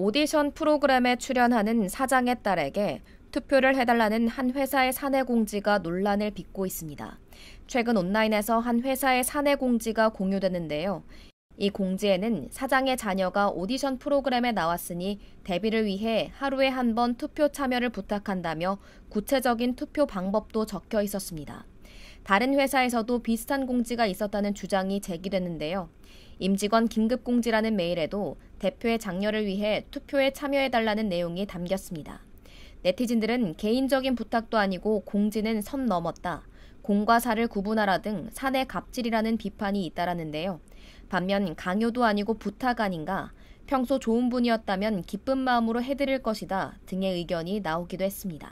오디션 프로그램에 출연하는 사장의 딸에게 투표를 해달라는 한 회사의 사내 공지가 논란을 빚고 있습니다. 최근 온라인에서 한 회사의 사내 공지가 공유됐는데요이 공지에는 사장의 자녀가 오디션 프로그램에 나왔으니 데뷔를 위해 하루에 한 번 투표 참여를 부탁한다며 구체적인 투표 방법도 적혀 있었습니다. 다른 회사에서도 비슷한 공지가 있었다는 주장이 제기됐는데요 임직원 긴급공지라는 메일에도 대표의 장려를 위해 투표에 참여해달라는 내용이 담겼습니다. 네티즌들은 개인적인 부탁도 아니고 공지는 선 넘었다. 공과 사를 구분하라 등 사내 갑질이라는 비판이 잇따랐는데요. 반면 강요도 아니고 부탁 아닌가 평소 좋은 분이었다면 기쁜 마음으로 해드릴 것이다 등의 의견이 나오기도 했습니다.